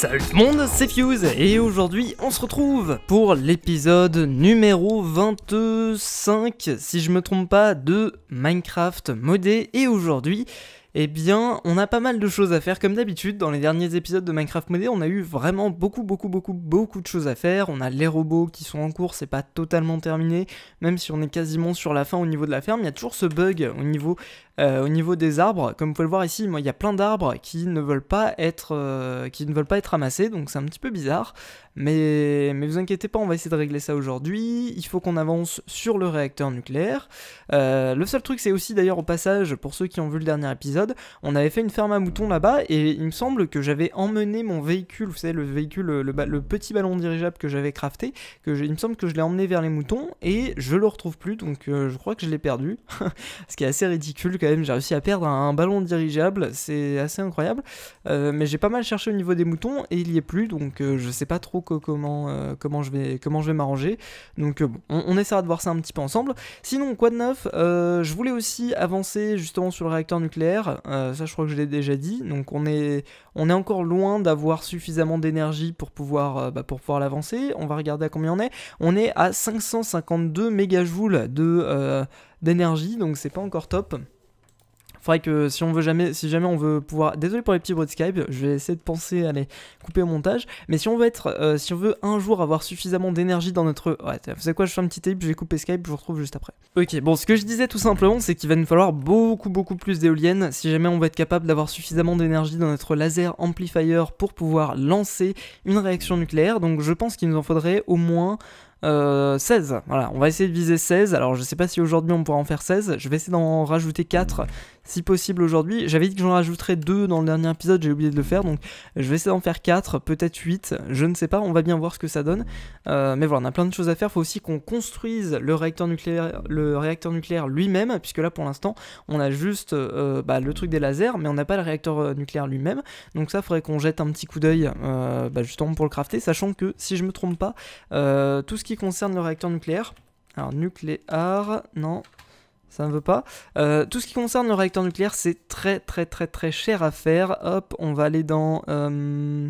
Salut tout le monde, c'est Fuse et aujourd'hui on se retrouve pour l'épisode numéro 25, si je me trompe pas, de Minecraft modé et aujourd'hui eh bien, on a pas mal de choses à faire comme d'habitude. Dans les derniers épisodes de Minecraft modé, on a eu vraiment beaucoup, beaucoup, beaucoup, beaucoup de choses à faire. On a les robots qui sont en cours, c'est pas totalement terminé. Même si on est quasiment sur la fin au niveau de la ferme, il y a toujours ce bug au niveau euh, au niveau des arbres. Comme vous pouvez le voir ici, moi, il y a plein d'arbres qui ne veulent pas être euh, qui ne veulent pas être ramassés, donc c'est un petit peu bizarre. Mais mais vous inquiétez pas, on va essayer de régler ça aujourd'hui. Il faut qu'on avance sur le réacteur nucléaire. Euh, le seul truc, c'est aussi d'ailleurs au passage pour ceux qui ont vu le dernier épisode, on avait fait une ferme à moutons là-bas et il me semble que j'avais emmené mon véhicule, vous savez le véhicule le, petit ballon dirigeable que j'avais crafté, que il me semble que je l'ai emmené vers les moutons et je le retrouve plus, donc je crois que je l'ai perdu, ce qui est assez ridicule quand même j'ai réussi à perdre un, ballon dirigeable, c'est assez incroyable. Euh, mais j'ai pas mal cherché au niveau des moutons et il y est plus, donc euh, je sais pas trop comment, euh, comment je vais, comment je vais m'arranger. Donc on, essaiera de voir ça un petit peu ensemble. Sinon, quoi de neuf Je voulais aussi avancer justement sur le réacteur nucléaire, ça je crois que je l'ai déjà dit, donc on est, on est encore loin d'avoir suffisamment d'énergie pour pouvoir, bah, pour pouvoir l'avancer. On va regarder à combien on est. On est à 552 mégajoules de d'énergie, donc c'est pas encore top faudrait que si on veut jamais, si jamais on veut pouvoir, désolé pour les petits bruits de Skype, je vais essayer de penser à les couper au montage, mais si on veut être, euh, si on veut un jour avoir suffisamment d'énergie dans notre, ouais, vous savez quoi, je fais un petit tape, je vais couper Skype, je vous retrouve juste après. Ok, bon, ce que je disais tout simplement, c'est qu'il va nous falloir beaucoup, beaucoup plus d'éoliennes si jamais on veut être capable d'avoir suffisamment d'énergie dans notre laser amplifier pour pouvoir lancer une réaction nucléaire, donc je pense qu'il nous en faudrait au moins 16. Euh, voilà, on va essayer de viser 16. Alors je sais pas si aujourd'hui on pourra en faire 16. Je vais essayer d'en rajouter 4 si possible aujourd'hui. J'avais dit que j'en rajouterais 2 dans le dernier épisode, j'ai oublié de le faire. Donc je vais essayer d'en faire 4, peut-être 8. Je ne sais pas, on va bien voir ce que ça donne. Euh, mais voilà, on a plein de choses à faire. Il faut aussi qu'on construise le réacteur nucléaire, le réacteur nucléaire lui-même, puisque là pour l'instant on a juste euh, bah, le truc des lasers, mais on n'a pas le réacteur nucléaire lui-même. Donc ça, faudrait qu'on jette un petit coup d'œil bah, justement pour le crafter, sachant que si je me trompe pas, tout ce qui concerne le réacteur nucléaire, alors nucléaire, non, ça ne veut pas. Euh, tout ce qui concerne le réacteur nucléaire, c'est très très très très cher à faire. Hop, on va aller dans... Euh,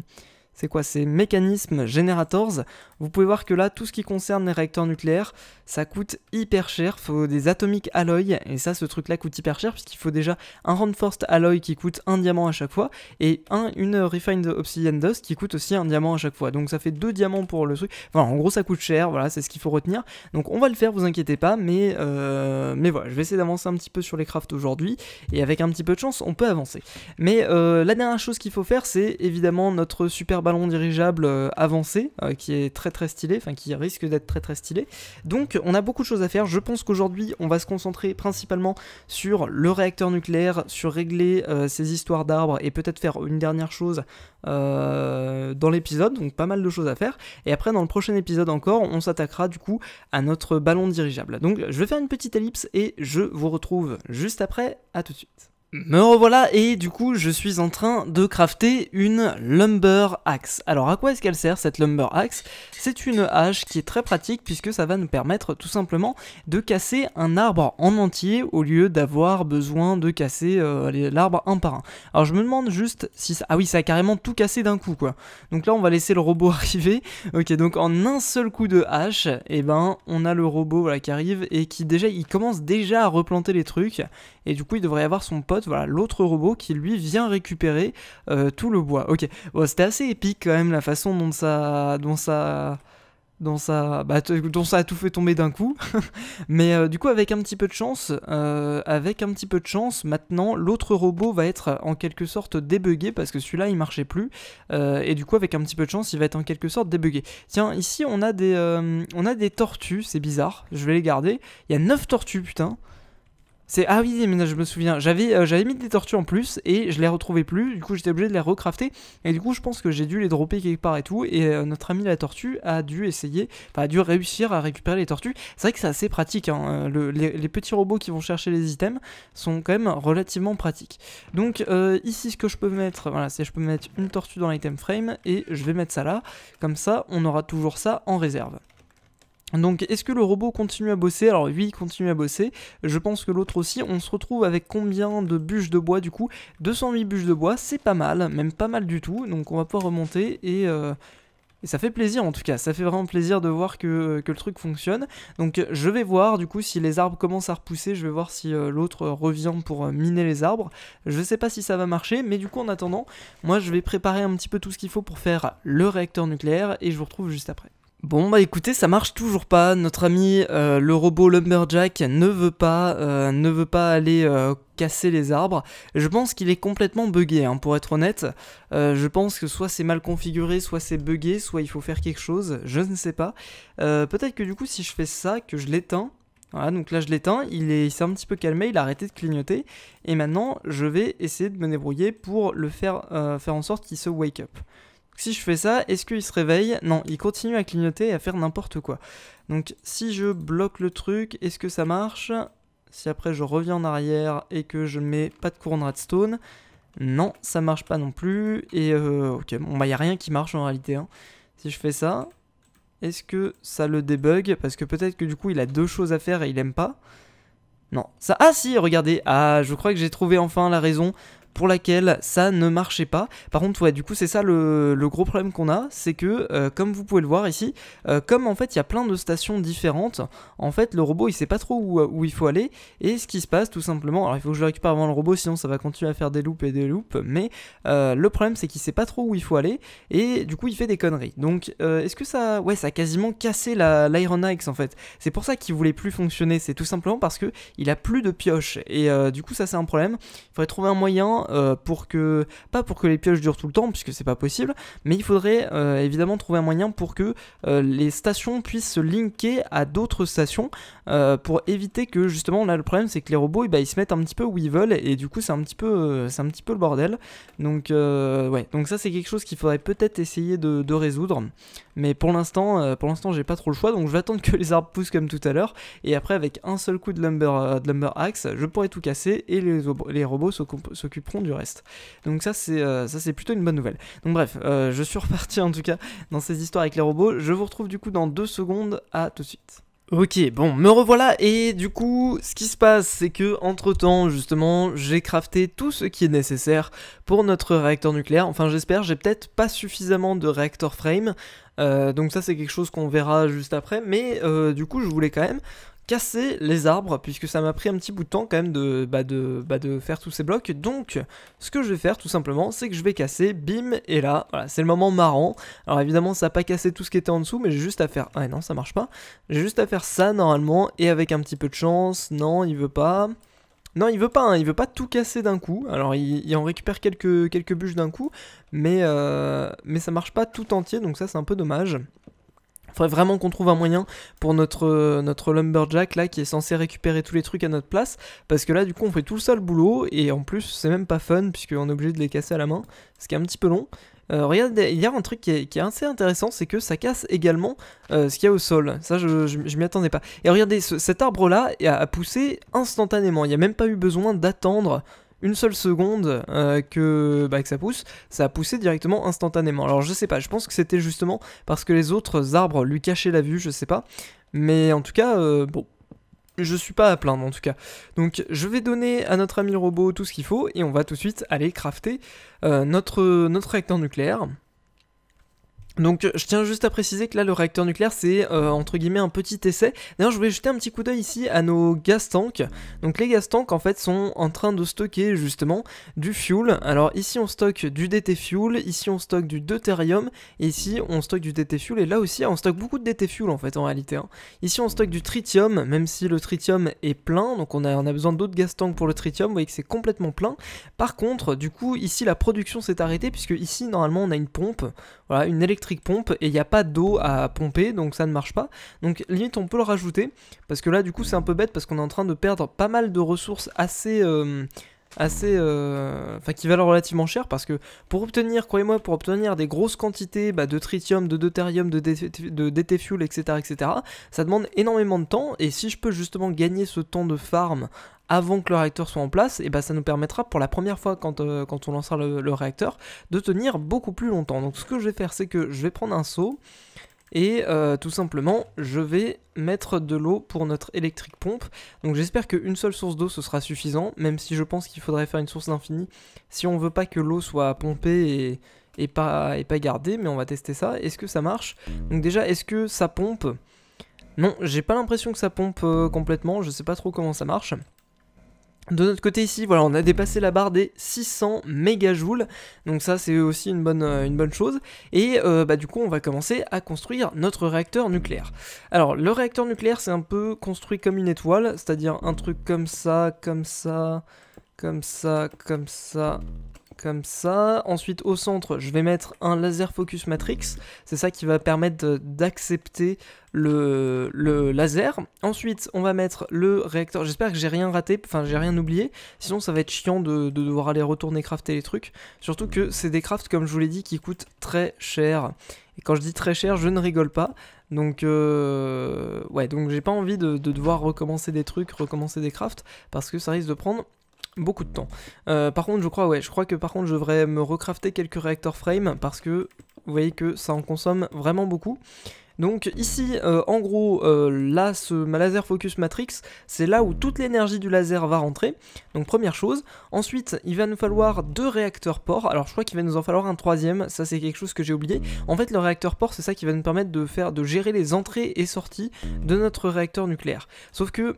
c'est quoi ces mécanismes Generators. Vous pouvez voir que là, tout ce qui concerne les réacteurs nucléaires, ça coûte hyper cher. Faut des atomiques alloy, et ça, ce truc-là coûte hyper cher, puisqu'il faut déjà un Reinforced Alloy qui coûte un diamant à chaque fois, et un, une Refined Obsidian Dust qui coûte aussi un diamant à chaque fois. Donc ça fait deux diamants pour le truc. Enfin, en gros, ça coûte cher, voilà, c'est ce qu'il faut retenir. Donc on va le faire, vous inquiétez pas, mais, euh, mais voilà, je vais essayer d'avancer un petit peu sur les crafts aujourd'hui, et avec un petit peu de chance, on peut avancer. Mais euh, la dernière chose qu'il faut faire, c'est évidemment notre superbe ballon dirigeable euh, avancé euh, qui est très très stylé, enfin qui risque d'être très très stylé. Donc on a beaucoup de choses à faire. Je pense qu'aujourd'hui on va se concentrer principalement sur le réacteur nucléaire, sur régler euh, ces histoires d'arbres et peut-être faire une dernière chose dans l'épisode. Donc pas mal de choses à faire. Et après dans le prochain épisode encore, on s'attaquera du coup à notre ballon dirigeable. Donc je vais faire une petite ellipse et je vous retrouve juste après. À tout de suite. Me revoilà et du coup je suis en train de crafter une lumber axe. Alors à quoi est-ce qu'elle sert cette lumber axe C'est une hache qui est très pratique puisque ça va nous permettre tout simplement de casser un arbre en entier au lieu d'avoir besoin de casser euh, l'arbre un par un. Alors je me demande juste si ça... Ah oui ça a carrément tout cassé d'un coup quoi. Donc là on va laisser le robot arriver. Ok donc en un seul coup de hache et eh ben on a le robot qui arrive et qui déjà il commence déjà à replanter les trucs et du coup il devrait avoir son pot voilà, l'autre robot qui lui vient récupérer euh, tout le bois. Ok, c'était assez épique quand même la façon dont ça, dont ça, bah, a tout fait tomber d'un coup. Mais euh, du coup, avec un petit peu de chance, euh, avec un petit peu de chance, maintenant l'autre robot va être en quelque sorte débugué parce que celui-là il marchait plus. et du coup, avec un petit peu de chance, il va être en quelque sorte débugué. Tiens, ici on a des, on a des tortues, c'est bizarre. Je vais les garder. Il y a 9 tortues, putain ah oui, mais je me souviens, euh, j'avais mis des tortues en plus et je les retrouvais plus. Du coup, j'étais obligé de les recrafter et du coup, je pense que j'ai dû les dropper quelque part et tout. Et euh, notre ami la tortue a dû essayer, enfin a dû réussir à récupérer les tortues. C'est vrai que c'est assez pratique. Hein. Euh, les, petits robots qui vont chercher les items sont quand même relativement pratiques. Donc ici, ce que je peux mettre, voilà, c'est je peux mettre une tortue dans l'item frame et je vais mettre ça là. Comme ça, on aura toujours ça en réserve. Donc est-ce que le robot continue à bosser Alors lui il continue à bosser, je pense que l'autre aussi. On se retrouve avec combien de bûches de bois du coup 208 bûches de bois, c'est pas mal, même pas mal du tout. Donc on va pouvoir remonter et... Euh, ça fait plaisir en tout cas, ça fait vraiment plaisir de voir euh, que, le truc fonctionne. Donc je vais voir du coup si les arbres commencent à repousser, je vais voir si euh, l'autre revient pour miner les arbres. Je sais pas si ça va marcher, mais du coup en attendant, moi je vais préparer un petit peu tout ce qu'il faut pour faire le réacteur nucléaire et je vous retrouve juste après. Bon bah écoutez ça marche toujours pas, notre ami euh, le robot Lumberjack ne veut pas, euh, ne veut pas aller euh, casser les arbres. Je pense qu'il est complètement buggé hein, pour être honnête. je pense que soit c'est mal configuré, soit c'est buggé, soit il faut faire quelque chose, je ne sais pas. Peut-être que du coup si je fais ça, que je l'éteins, voilà, donc là je l'éteins, il s'est un petit peu calmé, il a arrêté de clignoter, et maintenant je vais essayer de me débrouiller pour le faire, faire en sorte qu'il se wake up si je fais ça, est-ce qu'il se réveille Non, il continue à clignoter et à faire n'importe quoi. Donc si je bloque le truc, est-ce que ça marche Si après je reviens en arrière et que je mets pas de couronne redstone, non, ça marche pas non plus. Et euh, ok, bon bah a rien qui marche en réalité. Hein. Si je fais ça, est-ce que ça le débug Parce que peut-être que du coup il a deux choses à faire et il aime pas. Non, ça... Ah si, regardez, ah je crois que j'ai trouvé enfin la raison pour laquelle ça ne marchait pas. Par contre, ouais, du coup, c'est ça le, gros problème qu'on a, c'est que, euh, comme vous pouvez le voir ici, euh, comme en fait il y a plein de stations différentes, en fait le robot il sait pas trop euh, où, il faut aller, et ce qui se passe tout simplement, alors il faut que je le récupère avant le robot, sinon ça va continuer à faire des loops et des loops, mais le problème c'est qu'il sait pas trop où il faut aller, et du coup il fait des conneries. Donc, est-ce que ça, ouais, ça a quasiment cassé l'Iron Axe en fait. C'est pour ça qu'il voulait plus fonctionner, c'est tout simplement parce que il a plus de pioche, et du coup ça c'est un problème. Il faudrait trouver un moyen euh, pour que, pas pour que les pioches durent tout le temps, puisque c'est pas possible, mais il faudrait euh, évidemment trouver un moyen pour que euh, les stations puissent se linker à d'autres stations pour éviter que justement là le problème c'est que les robots eh ben, ils se mettent un petit peu où ils veulent et du coup c'est un petit peu c'est un petit peu le bordel. Donc ouais, donc ça c'est quelque chose qu'il faudrait peut-être essayer de, résoudre, mais pour l'instant pour l'instant j'ai pas trop le choix donc je vais attendre que les arbres poussent comme tout à l'heure et après avec un seul coup de lumber, axe je pourrais tout casser et les, les robots s'occuperont du reste. Donc ça c'est euh, ça c'est plutôt une bonne nouvelle. Donc bref, euh, je suis reparti en tout cas dans ces histoires avec les robots. Je vous retrouve du coup dans deux secondes. À tout de suite. Ok, bon, me revoilà et du coup, ce qui se passe, c'est que entre temps, justement, j'ai crafté tout ce qui est nécessaire pour notre réacteur nucléaire. Enfin, j'espère, j'ai peut-être pas suffisamment de réacteur frame. Euh, donc ça c'est quelque chose qu'on verra juste après, mais du coup je voulais quand même casser les arbres puisque ça m'a pris un petit bout de temps quand même de, bah de, bah de faire tous ces blocs. Donc ce que je vais faire tout simplement c'est que je vais casser, bim, et là, voilà, c'est le moment marrant. Alors évidemment ça n'a pas cassé tout ce qui était en dessous mais j'ai juste à faire... Ah non ça marche pas. juste à faire ça normalement et avec un petit peu de chance, non il veut pas... Non, il veut pas, hein, il veut pas tout casser d'un coup. Alors, il, en récupère quelques, quelques bûches d'un coup, mais, euh, mais ça marche pas tout entier, donc ça, c'est un peu dommage faudrait vraiment qu'on trouve un moyen pour notre, euh, notre lumberjack là qui est censé récupérer tous les trucs à notre place parce que là du coup on fait tout le seul boulot et en plus c'est même pas fun puisqu'on est obligé de les casser à la main ce qui est un petit peu long euh, Regardez il y a un truc qui est, assez intéressant, c'est que ça casse également euh, ce qu'il y a au sol. Ça, je, je, m'y attendais pas. Et regardez, cet arbre-là a poussé instantanément. Il n'y a même pas eu besoin d'attendre une seule seconde euh, que, bah, que ça pousse, ça a poussé directement instantanément. Alors je sais pas, je pense que c'était justement parce que les autres arbres lui cachaient la vue, je sais pas. Mais en tout cas, euh, bon, je suis pas à plaindre en tout cas. Donc je vais donner à notre ami robot tout ce qu'il faut et on va tout de suite aller crafter euh, notre, notre réacteur nucléaire. Donc je tiens juste à préciser que là le réacteur nucléaire c'est euh, entre guillemets un petit essai. D'ailleurs je voulais jeter un petit coup d'œil ici à nos gas tanks. Donc les gas tanks en fait sont en train de stocker justement du fuel. Alors ici on stocke du DT fuel, ici on stocke du deutérium, ici on stocke du DT fuel et là aussi on stocke beaucoup de DT fuel en fait en réalité. Hein. Ici on stocke du tritium même si le tritium est plein donc on a, besoin d'autres gas tanks pour le tritium. Vous voyez que c'est complètement plein. Par contre du coup ici la production s'est arrêtée puisque ici normalement on a une pompe, voilà une électricité pompe et il n'y a pas d'eau à pomper donc ça ne marche pas. Donc limite on peut le rajouter parce que là du coup c'est un peu bête parce qu'on est en train de perdre pas mal de ressources assez... Euh, assez euh, enfin qui valent relativement cher parce que pour obtenir croyez-moi pour obtenir des grosses quantités bah, de tritium de deutérium de, de DT fuel etc etc ça demande énormément de temps et si je peux justement gagner ce temps de farm avant que le réacteur soit en place, et ben ça nous permettra pour la première fois quand, euh, on lancera le, réacteur de tenir beaucoup plus longtemps. Donc ce que je vais faire c'est que je vais prendre un seau et euh, tout simplement je vais mettre de l'eau pour notre électrique pompe. Donc j'espère qu'une seule source d'eau ce sera suffisant, même si je pense qu'il faudrait faire une source d'infini, si on veut pas que l'eau soit pompée et, pas, et pas gardée, mais on va tester ça. Est-ce que ça marche Donc déjà est-ce que ça pompe non, j'ai pas l'impression que ça pompe euh, complètement, je sais pas trop comment ça marche. De notre côté ici, voilà, on a dépassé la barre des 600 mégajoules, donc ça c'est aussi une bonne, euh, une bonne chose, et euh, bah, du coup on va commencer à construire notre réacteur nucléaire. Alors le réacteur nucléaire c'est un peu construit comme une étoile, c'est-à-dire un truc comme ça, comme ça, comme ça, comme ça, comme ça. Ensuite, au centre, je vais mettre un laser focus matrix. C'est ça qui va permettre d'accepter le, laser. Ensuite, on va mettre le réacteur. J'espère que j'ai rien raté, enfin j'ai rien oublié. Sinon, ça va être chiant de, devoir aller retourner crafter les trucs. Surtout que c'est des crafts, comme je vous l'ai dit, qui coûtent très cher. Et quand je dis très cher, je ne rigole pas. Donc, euh, ouais, donc j'ai pas envie de, de devoir recommencer des trucs, recommencer des crafts, parce que ça risque de prendre Beaucoup de temps. Euh, par contre, je crois, ouais, je crois que par contre, je devrais me recrafter quelques réacteurs frame parce que vous voyez que ça en consomme vraiment beaucoup. Donc ici, euh, en gros, euh, là, ce, ma laser focus matrix, c'est là où toute l'énergie du laser va rentrer. Donc première chose. Ensuite, il va nous falloir deux réacteurs port. Alors je crois qu'il va nous en falloir un troisième. Ça, c'est quelque chose que j'ai oublié. En fait, le réacteur port, c'est ça qui va nous permettre de faire, de gérer les entrées et sorties de notre réacteur nucléaire. Sauf que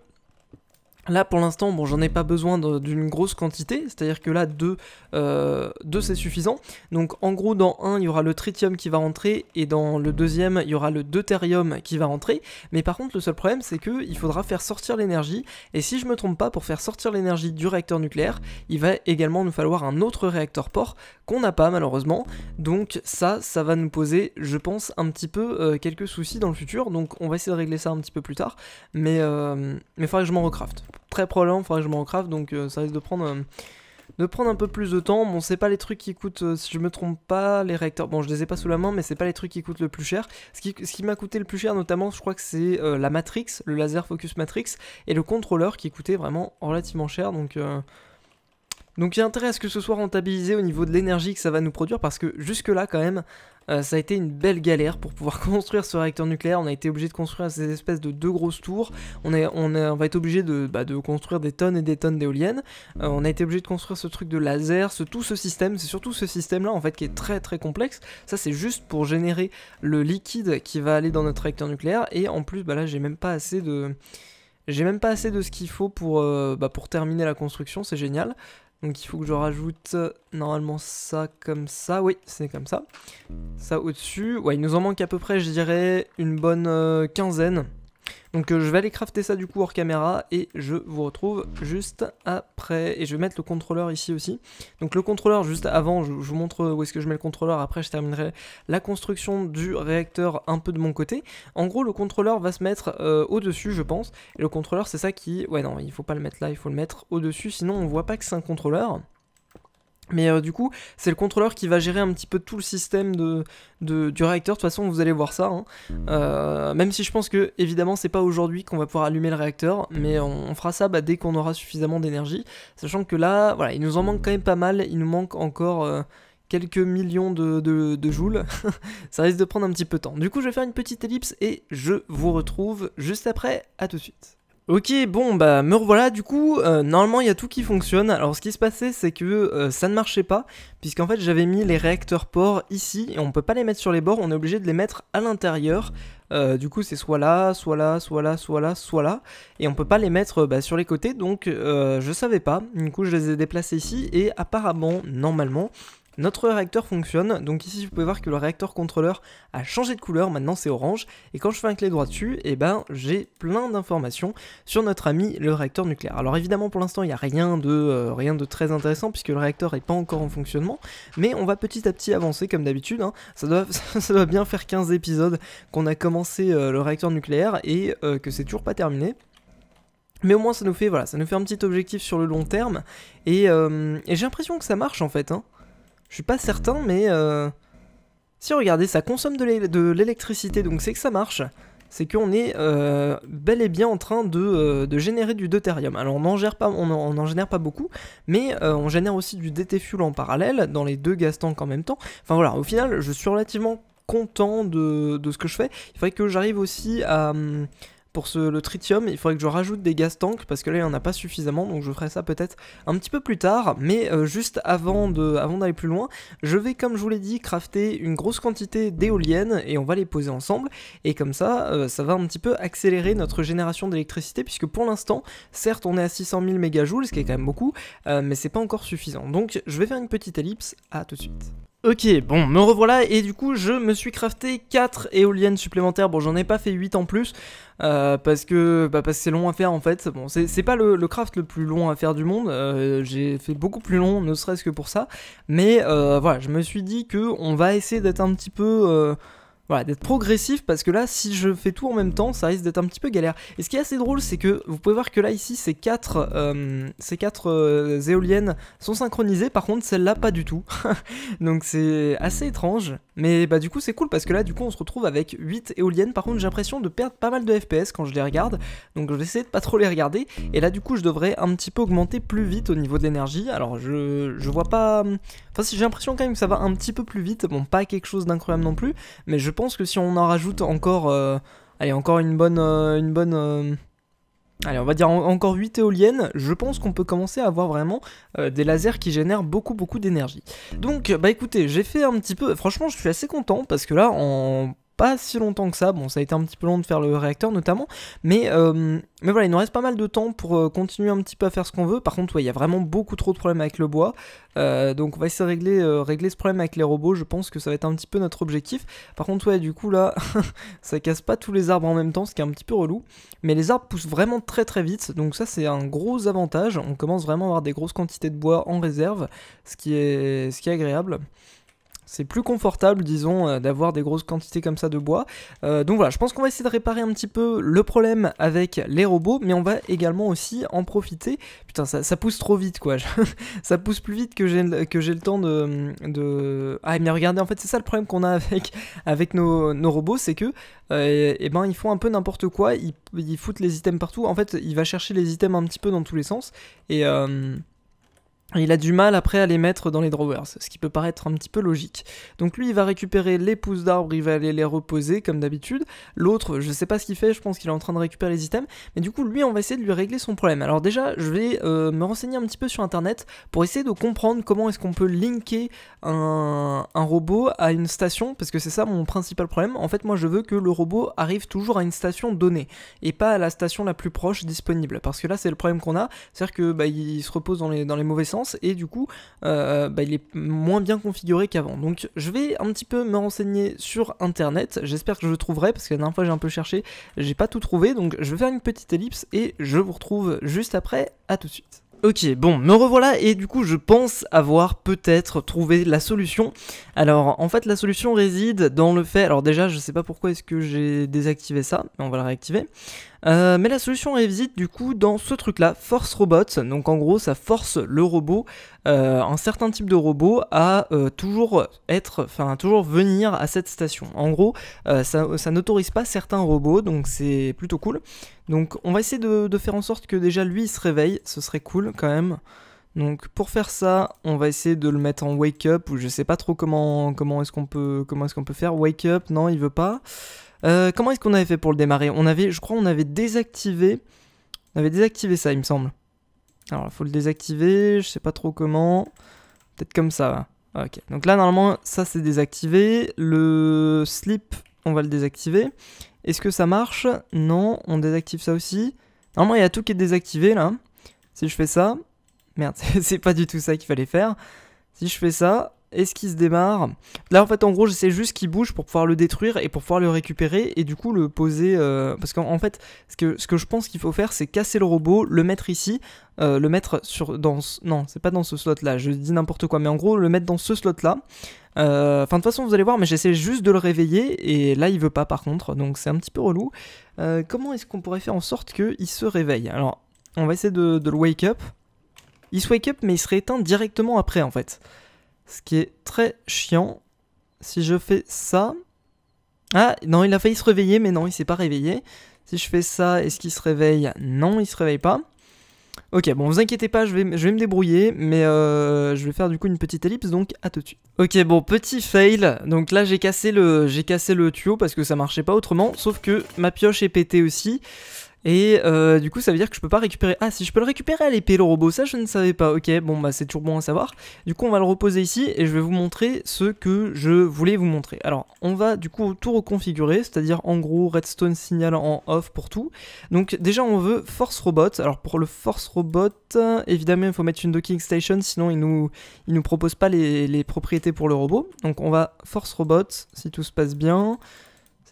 Là pour l'instant, bon, j'en ai pas besoin d'une grosse quantité, c'est-à-dire que là 2, euh, c'est suffisant. Donc en gros dans un il y aura le tritium qui va rentrer et dans le deuxième il y aura le deutérium qui va rentrer. Mais par contre le seul problème c'est que il faudra faire sortir l'énergie et si je me trompe pas pour faire sortir l'énergie du réacteur nucléaire, il va également nous falloir un autre réacteur port qu'on n'a pas malheureusement. Donc ça, ça va nous poser je pense un petit peu euh, quelques soucis dans le futur. Donc on va essayer de régler ça un petit peu plus tard, mais il euh, mais faudrait que je m'en recrafte très probablement, il faudrait que je m'en craft, donc euh, ça risque de prendre euh, de prendre un peu plus de temps. Bon, c'est pas les trucs qui coûtent, euh, si je me trompe pas, les recteurs. Bon, je les ai pas sous la main, mais c'est pas les trucs qui coûtent le plus cher. Ce qui, m'a coûté le plus cher, notamment, je crois que c'est la Matrix, le laser focus Matrix, et le contrôleur qui coûtait vraiment relativement cher. Donc. Donc il y a intérêt à ce que ce soit rentabilisé au niveau de l'énergie que ça va nous produire parce que jusque-là quand même, euh, ça a été une belle galère pour pouvoir construire ce réacteur nucléaire. On a été obligé de construire ces espèces de deux grosses tours. On, est, on, va être obligé bah, de, construire des tonnes et des tonnes d'éoliennes. Euh, on a été obligé de construire ce truc de laser, tout ce système. C'est surtout ce système-là en fait qui est très très complexe. Ça c'est juste pour générer le liquide qui va aller dans notre réacteur nucléaire. Et en plus, bah là j'ai même pas assez de... J'ai même pas assez de ce qu'il faut pour, euh, bah, pour terminer la construction, c'est génial. Donc il faut que je rajoute euh, normalement ça comme ça. Oui, c'est comme ça. Ça au-dessus. Ouais, il nous en manque à peu près, je dirais, une bonne euh, quinzaine. Donc euh, je vais aller crafter ça du coup hors caméra et je vous retrouve juste après. Et je vais mettre le contrôleur ici aussi. Donc le contrôleur juste avant, je, vous montre où est-ce que je mets le contrôleur. Après je terminerai la construction du réacteur un peu de mon côté. En gros le contrôleur va se mettre euh, au-dessus je pense. Et le contrôleur c'est ça qui... Ouais non, il faut pas le mettre là, il faut le mettre au-dessus. Sinon on voit pas que c'est un contrôleur. Mais euh, du coup, c'est le contrôleur qui va gérer un petit peu tout le système de, du réacteur. De toute façon, vous allez voir ça. Hein. Euh, même si je pense que, évidemment, c'est pas aujourd'hui qu'on va pouvoir allumer le réacteur, mais on, fera ça bah, dès qu'on aura suffisamment d'énergie. Sachant que là, voilà, il nous en manque quand même pas mal. Il nous manque encore. Euh, quelques millions de, joules, ça risque de prendre un petit peu de temps. Du coup, je vais faire une petite ellipse et je vous retrouve juste après. À tout de suite. Ok, bon, bah me revoilà du coup. Euh, normalement, il y a tout qui fonctionne. Alors, ce qui se passait, c'est que euh, ça ne marchait pas, puisqu'en fait, j'avais mis les réacteurs ports ici, et on peut pas les mettre sur les bords, on est obligé de les mettre à l'intérieur. Euh, du coup, c'est soit là, soit là, soit là, soit là, soit là, et on peut pas les mettre bah, sur les côtés, donc je savais pas. Du coup, je les ai déplacés ici, et apparemment, normalement, notre réacteur fonctionne, donc ici vous pouvez voir que le réacteur contrôleur a changé de couleur, maintenant c'est orange, et quand je fais un clé droit dessus, et eh ben j'ai plein d'informations sur notre ami le réacteur nucléaire. Alors évidemment pour l'instant il n'y a rien de, euh, rien de très intéressant puisque le réacteur n'est pas encore en fonctionnement, mais on va petit à petit avancer comme d'habitude, hein. ça, doit, ça doit bien faire 15 épisodes qu'on a commencé euh, le réacteur nucléaire et euh, que c'est toujours pas terminé. Mais au moins ça nous fait voilà, ça nous fait un petit objectif sur le long terme et, j'ai l'impression que ça marche en fait. Hein. Je suis pas certain, mais... si euh, Si, regardez, ça consomme de l'électricité, donc c'est que ça marche. C'est qu'on est, est euh, bel et bien en train de, euh, générer du deutérium. Alors on n'en gère pas, on en, génère pas beaucoup, mais on génère aussi du DT fuel en parallèle, dans les deux gaz en même temps. Enfin voilà, au final, je suis relativement content de ce que je fais. Il faudrait que j'arrive aussi à, hum, pour le tritium, il faudrait que je rajoute des gaz tanks parce que là il n'y en a pas suffisamment, donc je ferai ça peut-être un petit peu plus tard. Mais euh, juste avant d'aller plus loin, je vais comme je vous l'ai dit crafter une grosse quantité d'éoliennes et on va les poser ensemble. Et comme ça, euh, ça va un petit peu accélérer notre génération d'électricité puisque pour l'instant, certes on est à 600 000 mégajoules, ce qui est quand même beaucoup, euh, mais c'est pas encore suffisant. Donc je vais faire une petite ellipse, à tout de suite. Ok, bon, me revoilà, et du coup, je me suis crafté 4 éoliennes supplémentaires. Bon, j'en ai pas fait 8 en plus, euh, parce que bah, c'est long à faire en fait. Bon, c'est pas le, craft le plus long à faire du monde, euh, j'ai fait beaucoup plus long, ne serait-ce que pour ça. Mais euh, voilà, je me suis dit que on va essayer d'être un petit peu voilà, d'être progressif parce que là, si je fais tout en même temps, ça risque d'être un petit peu galère. Et ce qui est assez drôle, c'est que vous pouvez voir que là, ici, ces quatre, euh, ces quatre euh, éoliennes sont synchronisées. Par contre, celle-là, pas du tout. Donc c'est assez étrange. Mais bah du coup, c'est cool parce que là, du coup, on se retrouve avec 8 éoliennes. Par contre, j'ai l'impression de perdre pas mal de FPS quand je les regarde. Donc je vais essayer de pas trop les regarder. Et là, du coup, je devrais un petit peu augmenter plus vite au niveau de l'énergie. Alors je, je vois pas... Enfin, j'ai l'impression quand même que ça va un petit peu plus vite. Bon, pas quelque chose d'incroyable non plus. Mais je je pense que si on en rajoute encore, euh, allez, encore une bonne, euh, une bonne, euh, allez, on va dire encore 8 éoliennes, je pense qu'on peut commencer à avoir vraiment des lasers qui génèrent beaucoup, beaucoup d'énergie. Donc, bah écoutez, j'ai fait un petit peu, franchement, je suis assez content parce que là, en pas si longtemps que ça. Bon, ça a été un petit peu long de faire le réacteur notamment, mais, euh, mais voilà, il nous reste pas mal de temps pour euh, continuer un petit peu à faire ce qu'on veut. Par contre, il y a vraiment beaucoup trop de problèmes avec le bois, euh, donc on va essayer de régler, régler ce problème avec les robots. Je pense que ça va être un petit peu notre objectif. Par contre, ouais, du coup là, ça casse pas tous les arbres en même temps, ce qui est un petit peu relou. Mais les arbres poussent vraiment très très vite, donc ça c'est un gros avantage. On commence vraiment à avoir des grosses quantités de bois en réserve, ce qui est, ce qui est agréable c'est plus confortable, disons, euh, d'avoir des grosses quantités comme ça de bois. Euh, donc voilà, je pense qu'on va essayer de réparer un petit peu le problème avec les robots, mais on va également aussi en profiter. Putain, ça, pousse trop vite, quoi. ça pousse plus vite que j'ai, le temps de, Ah, mais regardez, en fait, c'est ça le problème qu'on a avec, avec nos, robots, c'est que, et euh, eh ben, ils font un peu n'importe quoi, ils, ils, foutent les items partout. En fait, il va chercher les items un petit peu dans tous les sens, et... Euh, il a du mal après à les mettre dans les drawers, ce qui peut paraître un petit peu logique. Donc lui, il va récupérer les pousses d'arbres, il va aller les reposer comme d'habitude. L'autre, je sais pas ce qu'il fait, je pense qu'il est en train de récupérer les items. Mais du coup, lui, on va essayer de lui régler son problème. Alors déjà, je vais euh, me renseigner un petit peu sur Internet pour essayer de comprendre comment est-ce qu'on peut linker un, robot à une station, parce que c'est ça mon principal problème. En fait, moi, je veux que le robot arrive toujours à une station donnée, et pas à la station la plus proche disponible. Parce que là, c'est le problème qu'on a, c'est-à-dire que bah, il se repose dans dans les mauvais sens et du coup euh, bah, il est moins bien configuré qu'avant. Donc je vais un petit peu me renseigner sur internet, j'espère que je trouverai parce que la dernière fois j'ai un peu cherché, j'ai pas tout trouvé donc je vais faire une petite ellipse et je vous retrouve juste après, à tout de suite. Ok, bon, me revoilà et du coup je pense avoir peut-être trouvé la solution. Alors en fait la solution réside dans le fait, alors déjà je sais pas pourquoi est-ce que j'ai désactivé ça, mais on va la réactiver. Euh, mais la solution réside du coup dans ce truc là, Force Robot. Donc en gros, ça force le robot, euh, un certain type de robot, à euh, toujours être, enfin toujours venir à cette station. En gros, ça, n'autorise pas certains robots, donc c'est plutôt cool. Donc on va essayer de, faire en sorte que déjà lui il se réveille, ce serait cool quand même. Donc pour faire ça, on va essayer de le mettre en wake up ou je sais pas trop comment comment est-ce qu'on peut comment est-ce qu'on peut faire wake up. Non, il veut pas. Euh, comment est-ce qu'on avait fait pour le démarrer On avait, je crois, on avait désactivé, on avait désactivé ça, il me semble. Alors, il faut le désactiver. Je sais pas trop comment. Peut-être comme ça. Ah, ok. Donc là, normalement, ça c'est désactivé. Le slip, on va le désactiver. Est-ce que ça marche Non, on désactive ça aussi. Normalement, il y a tout qui est désactivé là. Si je fais ça, merde, c'est pas du tout ça qu'il fallait faire. Si je fais ça, est-ce qu'il se démarre Là, en fait, en gros, j'essaie juste qu'il bouge pour pouvoir le détruire et pour pouvoir le récupérer et du coup le poser. Euh, parce qu'en fait, ce que, je pense qu'il faut faire, c'est casser le robot, le mettre ici, euh, le mettre sur. Dans, non, c'est pas dans ce slot-là, je dis n'importe quoi, mais en gros, le mettre dans ce slot-là. Euh, enfin, de toute façon, vous allez voir, mais j'essaie juste de le réveiller et là, il veut pas par contre, donc c'est un petit peu relou. comment est-ce qu'on pourrait faire en sorte qu'il se réveille Alors, on va essayer de, le wake up. Il se wake up, mais il serait éteint directement après en fait. Ce qui est très chiant. Si je fais ça... Ah non, il a failli se réveiller, mais non, il s'est pas réveillé. Si je fais ça, est-ce qu'il se réveille Non, il se réveille pas. Ok, bon, vous inquiétez pas, je vais, je vais me débrouiller, mais euh, je vais faire du coup une petite ellipse, donc à tout de suite. Ok, bon, petit fail. Donc là, j'ai cassé, le, cassé le tuyau parce que ça marchait pas autrement, sauf que ma pioche est pétée aussi. Et euh, du coup, ça veut dire que je peux pas récupérer. Ah, si je peux le récupérer à l'épée, le robot, ça je ne savais pas. Ok, bon, bah c'est toujours bon à savoir. Du coup, on va le reposer ici et je vais vous montrer ce que je voulais vous montrer. Alors, on va du coup tout reconfigurer, c'est-à-dire en gros redstone signal en off pour tout. Donc, déjà, on veut force robot. Alors, pour le force robot, évidemment, il faut mettre une docking station, sinon il nous, il nous propose pas les, les propriétés pour le robot. Donc, on va force robot si tout se passe bien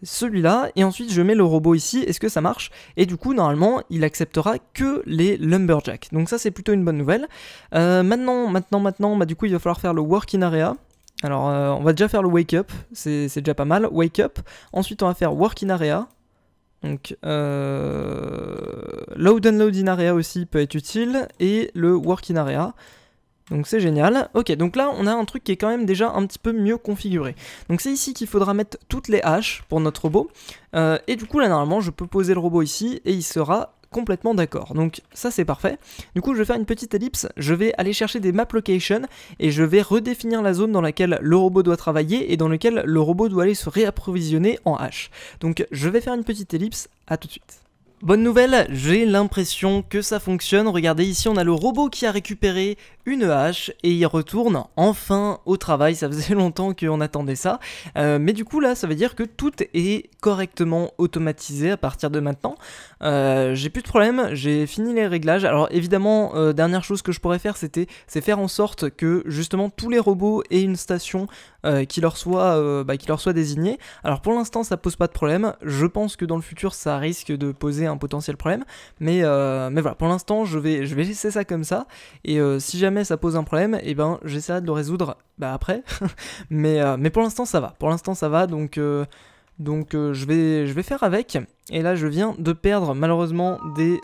celui-là, et ensuite je mets le robot ici, est-ce que ça marche Et du coup, normalement, il acceptera que les lumberjacks. Donc ça, c'est plutôt une bonne nouvelle. Euh, maintenant, maintenant, maintenant, bah, du coup, il va falloir faire le work in area. Alors, euh, on va déjà faire le wake up, c'est déjà pas mal. Wake up, ensuite on va faire work in area. Donc, euh, load and load in area aussi peut être utile, et le work in area. Donc c'est génial. Ok, donc là on a un truc qui est quand même déjà un petit peu mieux configuré. Donc c'est ici qu'il faudra mettre toutes les haches pour notre robot. Euh, et du coup là normalement je peux poser le robot ici et il sera complètement d'accord. Donc ça c'est parfait. Du coup je vais faire une petite ellipse, je vais aller chercher des map locations et je vais redéfinir la zone dans laquelle le robot doit travailler et dans laquelle le robot doit aller se réapprovisionner en haches. Donc je vais faire une petite ellipse, à tout de suite. Bonne nouvelle, j'ai l'impression que ça fonctionne. Regardez, ici on a le robot qui a récupéré une hache et il retourne enfin au travail. Ça faisait longtemps qu'on attendait ça. Euh, mais du coup là, ça veut dire que tout est correctement automatisé à partir de maintenant. Euh, j'ai plus de problème, j'ai fini les réglages. Alors évidemment, euh, dernière chose que je pourrais faire, c'était c'est faire en sorte que justement tous les robots aient une station euh, qui, leur soit, euh, bah, qui désigné. Alors pour l'instant ça pose pas de problème, je pense que dans le futur ça risque de poser un potentiel problème, mais, euh, mais voilà, pour l'instant je vais, je vais laisser ça comme ça, et si jamais ça pose un problème, et eh ben j'essaierai de le résoudre bah, après, mais, mais pour l'instant ça va, pour l'instant ça va, donc... Donc je, vais, je vais faire avec. Et là je viens de perdre malheureusement des...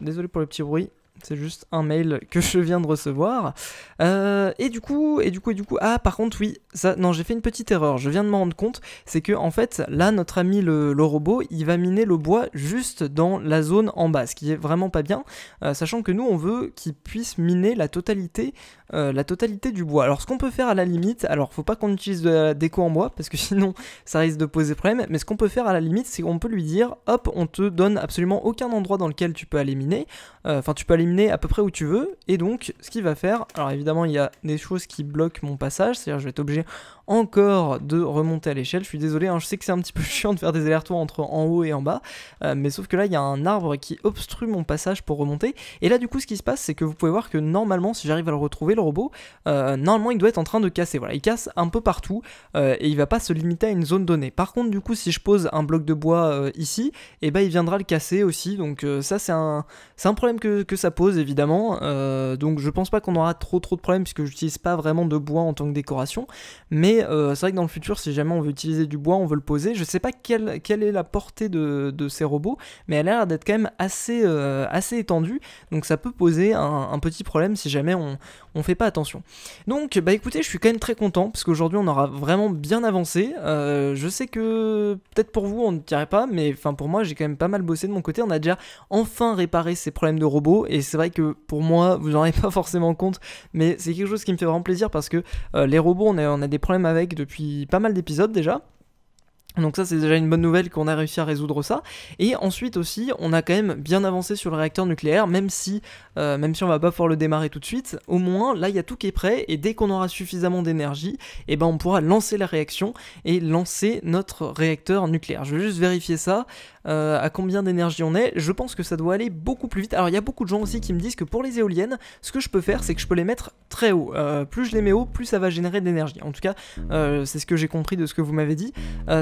désolé pour le petits bruit. C'est juste un mail que je viens de recevoir. Euh, et du coup, et du coup, et du coup, ah par contre oui, ça, non j'ai fait une petite erreur. Je viens de m'en rendre compte, c'est que en fait là notre ami le, robot, il va miner le bois juste dans la zone en bas, ce qui est vraiment pas bien, euh, sachant que nous on veut qu'il puisse miner la totalité, euh, la totalité du bois. Alors ce qu'on peut faire à la limite, alors faut pas qu'on utilise de la déco en bois parce que sinon ça risque de poser problème. Mais ce qu'on peut faire à la limite, c'est qu'on peut lui dire, hop, on te donne absolument aucun endroit dans lequel tu peux aller miner. Enfin tu peux aller miner à peu près où tu veux. Et donc, ce qu'il va faire, alors évidemment, il y a des choses qui bloquent mon passage, c'est-à-dire je vais être obligé encore de remonter à l'échelle. Je suis désolé, hein, je sais que c'est un petit peu chiant de faire des allers-retours entre en haut et en bas, euh, mais sauf que là, il y a un arbre qui obstrue mon passage pour remonter. Et là, du coup, ce qui se passe, c'est que vous pouvez voir que normalement, si j'arrive à le retrouver, le robot, euh, normalement, il doit être en train de casser. Voilà, il casse un peu partout euh, et il va pas se limiter à une zone donnée. Par contre, du coup, si je pose un bloc de bois ici, et eh ben, il viendra le casser aussi. Donc ça, c'est un, un problème que, que, ça pose évidemment. donc je pense pas qu'on aura trop trop de problèmes puisque j'utilise pas vraiment de bois en tant que décoration, mais euh, c'est vrai que dans le futur, si jamais on veut utiliser du bois, on veut le poser. Je sais pas quelle, quelle est la portée de, ces robots, mais elle a l'air d'être quand même assez, euh, assez étendue. Donc ça peut poser un, petit problème si jamais on ne fait pas attention. Donc bah écoutez, je suis quand même très content parce qu'aujourd'hui on aura vraiment bien avancé. Euh, je sais que peut-être pour vous on ne tirait pas, mais enfin pour moi j'ai quand même pas mal bossé de mon côté. On a déjà enfin réparé ces problèmes de robots et c'est vrai que pour moi vous n'en avez pas forcément compte, mais c'est quelque chose qui me fait vraiment plaisir parce que les robots on a, on a des problèmes avec depuis pas mal d'épisodes déjà. Donc ça c'est déjà une bonne nouvelle qu'on a réussi à résoudre ça. Et ensuite aussi on a quand même bien avancé sur le réacteur nucléaire, même si euh, même si on va pas pouvoir le démarrer tout de suite, au moins là il y a tout qui est prêt et dès qu'on aura suffisamment d'énergie, eh ben on pourra lancer la réaction et lancer notre réacteur nucléaire. Je vais juste vérifier ça. Euh, à combien d'énergie on est, je pense que ça doit aller beaucoup plus vite. Alors il y a beaucoup de gens aussi qui me disent que pour les éoliennes, ce que je peux faire, c'est que je peux les mettre très haut. Euh, plus je les mets haut, plus ça va générer d'énergie. En tout cas, euh, c'est ce que j'ai compris de ce que vous m'avez dit.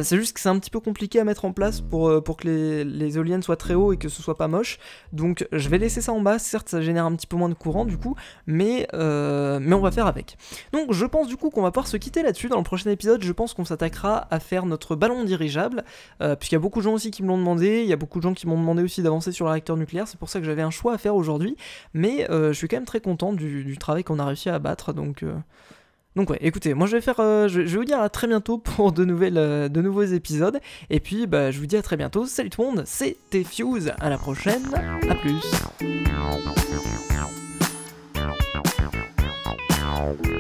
c'est juste que c'est un petit peu compliqué à mettre en place pour, euh, pour que les, éoliennes soient très hauts et que ce soit pas moche. Donc je vais laisser ça en bas, certes ça génère un petit peu moins de courant du coup, mais, euh, mais on va faire avec. Donc je pense du coup qu'on va pouvoir se quitter là-dessus. Dans le prochain épisode, je pense qu'on s'attaquera à faire notre ballon dirigeable, euh, puisqu'il y a beaucoup de gens aussi qui me l'ont demandé, il y a beaucoup de gens qui m'ont demandé aussi d'avancer sur le réacteur nucléaire, c'est pour ça que j'avais un choix à faire aujourd'hui, mais je suis quand même très content du, du travail qu'on a réussi à abattre, donc... Donc ouais, écoutez, moi je vais faire, euh, je, vous dire à très bientôt pour de nouvelles, euh, de nouveaux épisodes. Et puis bah je vous dis à très bientôt. Salut tout le monde, c'était Fuse. À la prochaine. À plus.